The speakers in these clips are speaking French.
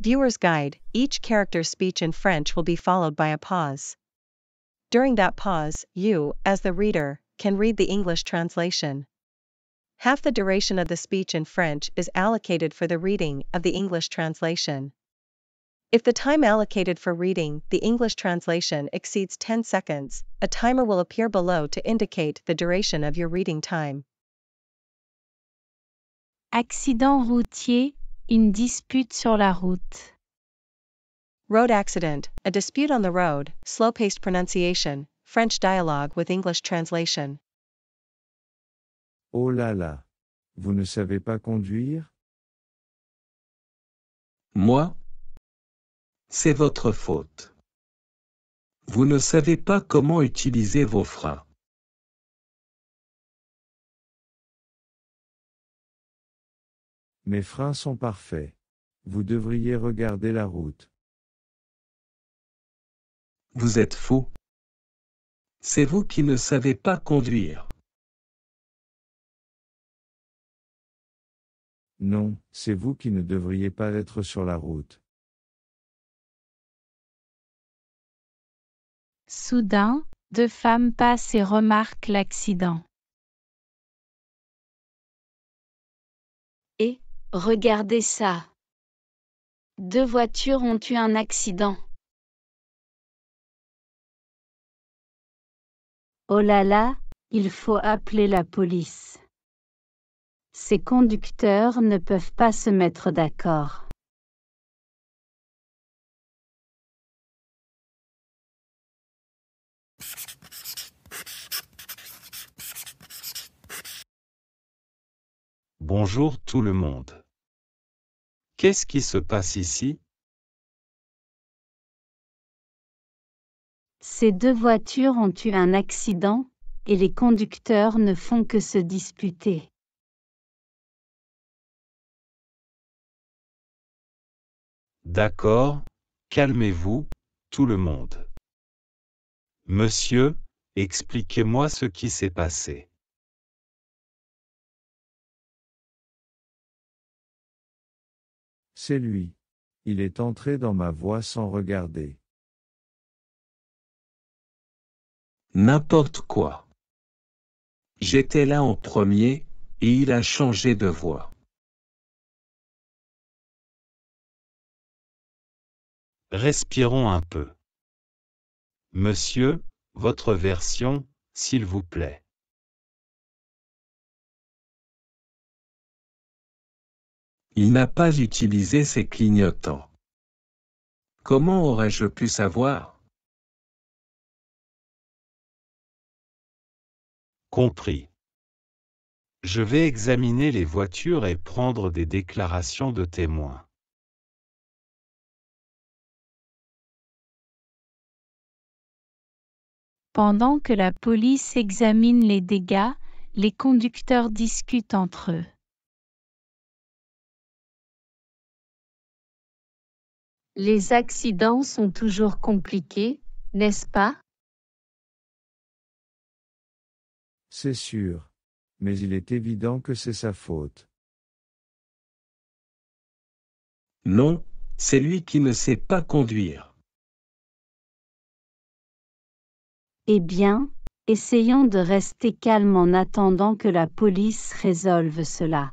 Viewer's Guide Each character's speech in French will be followed by a pause. During that pause, you, as the reader, can read the English translation. Half the duration of the speech in French is allocated for the reading of the English translation. If the time allocated for reading the English translation exceeds 10 seconds, a timer will appear below to indicate the duration of your reading time. Accident routier Une dispute sur la route. Road accident, a dispute on the road, slow paced pronunciation, French dialogue with English translation. Oh là là! Vous ne savez pas conduire? Moi? C'est votre faute. Vous ne savez pas comment utiliser vos freins. Mes freins sont parfaits. Vous devriez regarder la route. Vous êtes fou. C'est vous qui ne savez pas conduire. Non, c'est vous qui ne devriez pas être sur la route. Soudain, deux femmes passent et remarquent l'accident. Regardez ça. Deux voitures ont eu un accident. Oh là là, il faut appeler la police. Ces conducteurs ne peuvent pas se mettre d'accord. Bonjour tout le monde. Qu'est-ce qui se passe ici Ces deux voitures ont eu un accident, et les conducteurs ne font que se disputer. D'accord, calmez-vous, tout le monde. Monsieur, expliquez-moi ce qui s'est passé. C'est lui. Il est entré dans ma voix sans regarder. N'importe quoi. J'étais là en premier, et il a changé de voix. Respirons un peu. Monsieur, votre version, s'il vous plaît. Il n'a pas utilisé ses clignotants. Comment aurais-je pu savoir Compris. Je vais examiner les voitures et prendre des déclarations de témoins. Pendant que la police examine les dégâts, les conducteurs discutent entre eux. Les accidents sont toujours compliqués, n'est-ce pas C'est sûr. Mais il est évident que c'est sa faute. Non, c'est lui qui ne sait pas conduire. Eh bien, essayons de rester calme en attendant que la police résolve cela.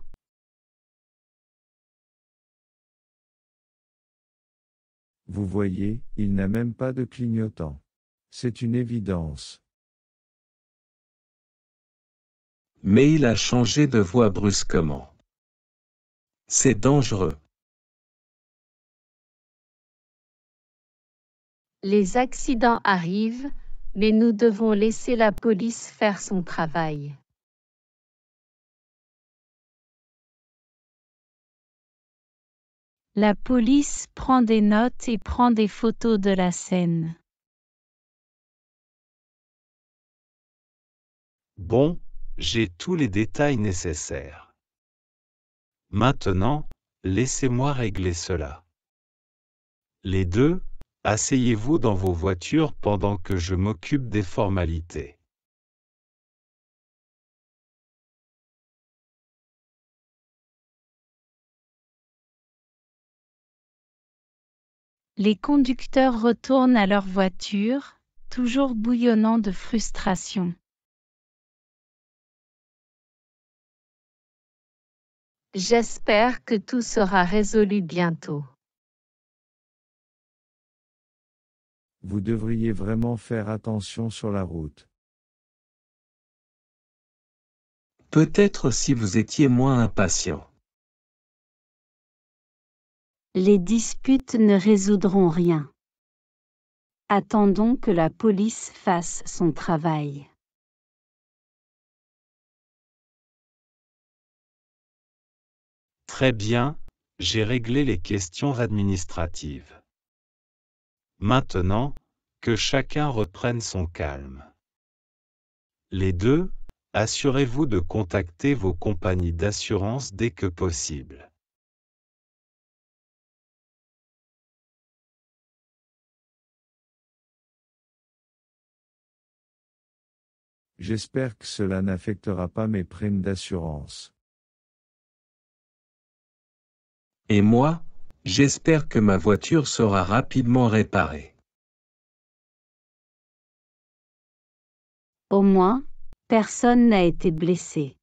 Vous voyez, il n'a même pas de clignotant. C'est une évidence. Mais il a changé de voix brusquement. C'est dangereux. Les accidents arrivent, mais nous devons laisser la police faire son travail. La police prend des notes et prend des photos de la scène. Bon, j'ai tous les détails nécessaires. Maintenant, laissez-moi régler cela. Les deux, asseyez-vous dans vos voitures pendant que je m'occupe des formalités. Les conducteurs retournent à leur voiture, toujours bouillonnant de frustration. J'espère que tout sera résolu bientôt. Vous devriez vraiment faire attention sur la route. Peut-être si vous étiez moins impatient. Les disputes ne résoudront rien. Attendons que la police fasse son travail. Très bien, j'ai réglé les questions administratives. Maintenant, que chacun reprenne son calme. Les deux, assurez-vous de contacter vos compagnies d'assurance dès que possible. J'espère que cela n'affectera pas mes primes d'assurance. Et moi, j'espère que ma voiture sera rapidement réparée. Au moins, personne n'a été blessé.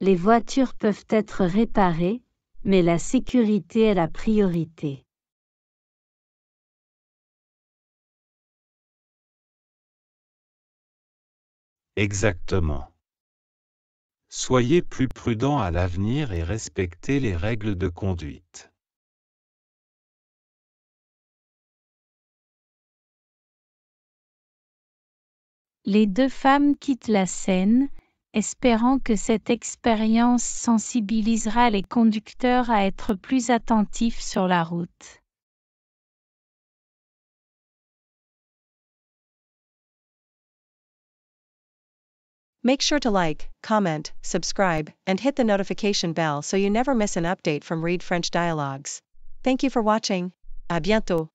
Les voitures peuvent être réparées, mais la sécurité est la priorité. Exactement. Soyez plus prudent à l'avenir et respectez les règles de conduite. Les deux femmes quittent la scène, espérant que cette expérience sensibilisera les conducteurs à être plus attentifs sur la route. Make sure to like, comment, subscribe, and hit the notification bell so you never miss an update from Read French Dialogues. Thank you for watching. À bientôt.